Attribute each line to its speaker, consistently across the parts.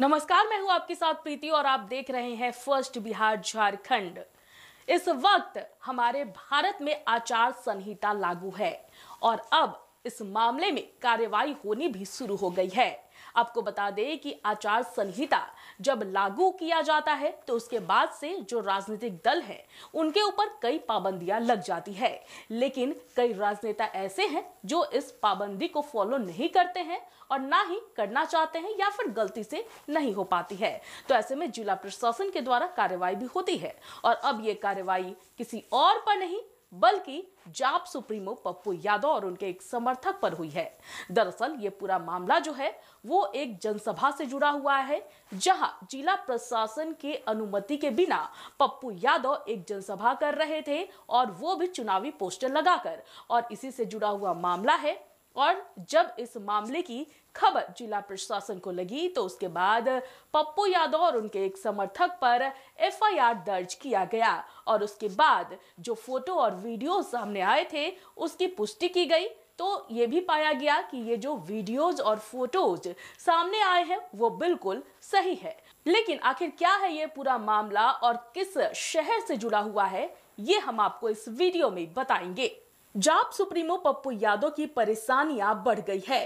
Speaker 1: नमस्कार मैं हूं आपके साथ प्रीति और आप देख रहे हैं फर्स्ट बिहार झारखंड इस वक्त हमारे भारत में आचार संहिता लागू है और अब इस मामले में कार्यवाही होनी भी शुरू हो गई है आपको बता दें कि आचार संहिता जब लागू किया जाता है तो उसके बाद से जो राजनीतिक दल हैं उनके ऊपर कई पाबंदियां लग जाती है लेकिन कई राजनेता ऐसे हैं जो इस पाबंदी को फॉलो नहीं करते हैं और ना ही करना चाहते हैं या फिर गलती से नहीं हो पाती है तो ऐसे में जिला प्रशासन के द्वारा कार्यवाही भी होती है और अब ये कार्यवाही किसी और पर नहीं बल्कि जाप सुप्रीमो पप्पू यादव और उनके एक समर्थक पर हुई है दरअसल ये पूरा मामला जो है वो एक जनसभा से जुड़ा हुआ है जहां जिला प्रशासन के अनुमति के बिना पप्पू यादव एक जनसभा कर रहे थे और वो भी चुनावी पोस्टर लगाकर और इसी से जुड़ा हुआ मामला है और जब इस मामले की खबर जिला प्रशासन को लगी तो उसके बाद पप्पू यादव और उनके एक समर्थक पर एफआईआर दर्ज किया गया और उसके बाद जो फोटो और वीडियो सामने आए थे उसकी पुष्टि की गई तो ये भी पाया गया कि ये जो वीडियोज और फोटोज सामने आए हैं वो बिल्कुल सही है लेकिन आखिर क्या है ये पूरा मामला और किस शहर से जुड़ा हुआ है ये हम आपको इस वीडियो में बताएंगे जाप सुप्रीमो पप्पू यादव की परेशानियां बढ़ गई है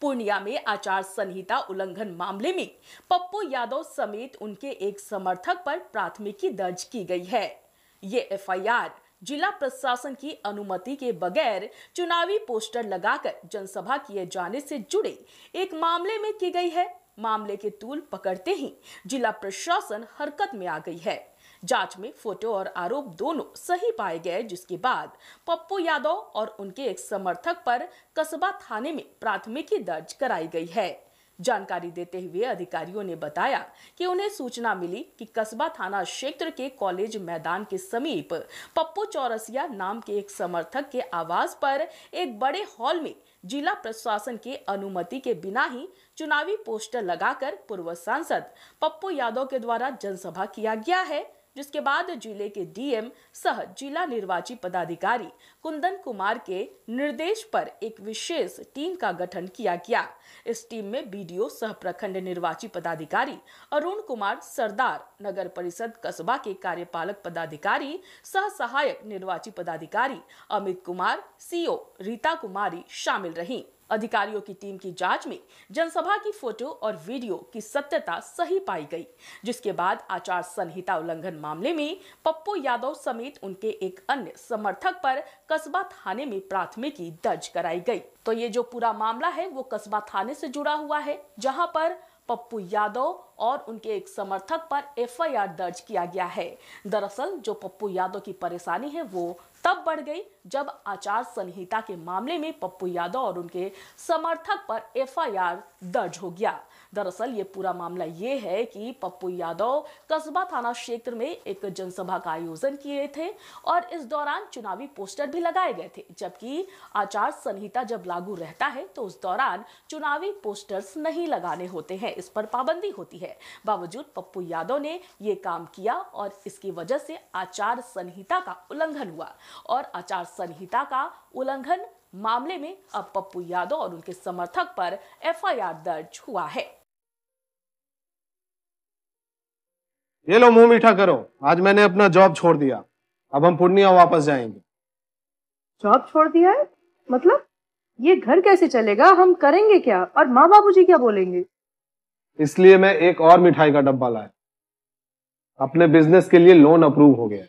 Speaker 1: पूर्णिया में आचार संहिता उल्लंघन मामले में पप्पू यादव समेत उनके एक समर्थक पर प्राथमिकी दर्ज की गई है ये एफआईआर जिला प्रशासन की अनुमति के बगैर चुनावी पोस्टर लगाकर जनसभा किए जाने से जुड़े एक मामले में की गई है मामले के तूल पकड़ते ही जिला प्रशासन हरकत में आ गई है जांच में फोटो और आरोप दोनों सही पाए गए जिसके बाद पप्पू यादव और उनके एक समर्थक पर कस्बा थाने में प्राथमिकी दर्ज कराई गई है जानकारी देते हुए अधिकारियों ने बताया कि उन्हें सूचना मिली कि कस्बा थाना क्षेत्र के कॉलेज मैदान के समीप पप्पू चौरसिया नाम के एक समर्थक के आवास पर एक बड़े हॉल में जिला प्रशासन के अनुमति के बिना ही चुनावी पोस्टर लगाकर पूर्व सांसद पप्पू यादव के द्वारा जनसभा किया गया है जिसके बाद जिले के डीएम सह जिला निर्वाची पदाधिकारी कुंदन कुमार के निर्देश पर एक विशेष टीम का गठन किया गया इस टीम में बीडीओ सह प्रखंड निर्वाची पदाधिकारी अरुण कुमार सरदार नगर परिषद कस्बा के कार्यपालक पदाधिकारी सह सहायक निर्वाची पदाधिकारी अमित कुमार सीओ रीता कुमारी शामिल रहीं अधिकारियों की टीम की जांच में जनसभा की फोटो और वीडियो की सत्यता सही पाई गई जिसके बाद आचार संहिता उल्लंघन मामले में पप्पू यादव समेत उनके एक अन्य समर्थक पर कस्बा थाने में प्राथमिकी दर्ज कराई गई तो ये जो पूरा मामला है वो कस्बा थाने से जुड़ा हुआ है जहाँ पर पप्पू यादव और उनके एक समर्थक पर एफआईआर दर्ज किया गया है दरअसल जो पप्पू यादव की परेशानी है वो तब बढ़ गई जब आचार संहिता के मामले में पप्पू यादव और उनके समर्थक पर एफआईआर दर्ज हो गया दरअसल ये पूरा मामला ये है कि पप्पू यादव कस्बा थाना क्षेत्र में एक जनसभा का आयोजन किए थे और इस दौरान चुनावी पोस्टर भी लगाए गए थे जबकि आचार संहिता जब लागू रहता है तो उस दौरान चुनावी पोस्टर्स नहीं लगाने होते हैं इस पर पाबंदी होती है बावजूद पप्पू यादव ने ये काम किया और इसकी वजह से आचार संहिता का उल्लंघन हुआ और आचार संहिता का उल्लंघन मामले में अब पप्पू यादव और उनके समर्थक पर एफआईआर दर्ज हुआ है
Speaker 2: ये लो मुंह मीठा करो आज मैंने अपना जॉब छोड़ दिया अब हम पूर्णिया वापस जाएंगे
Speaker 1: जॉब छोड़ दिया है मतलब ये घर कैसे चलेगा हम करेंगे क्या और माँ बाबू जी क्या बोलेंगे
Speaker 2: इसलिए मैं एक और मिठाई का डब्बा लाया अपने बिजनेस के लिए लोन अप्रूव हो गया है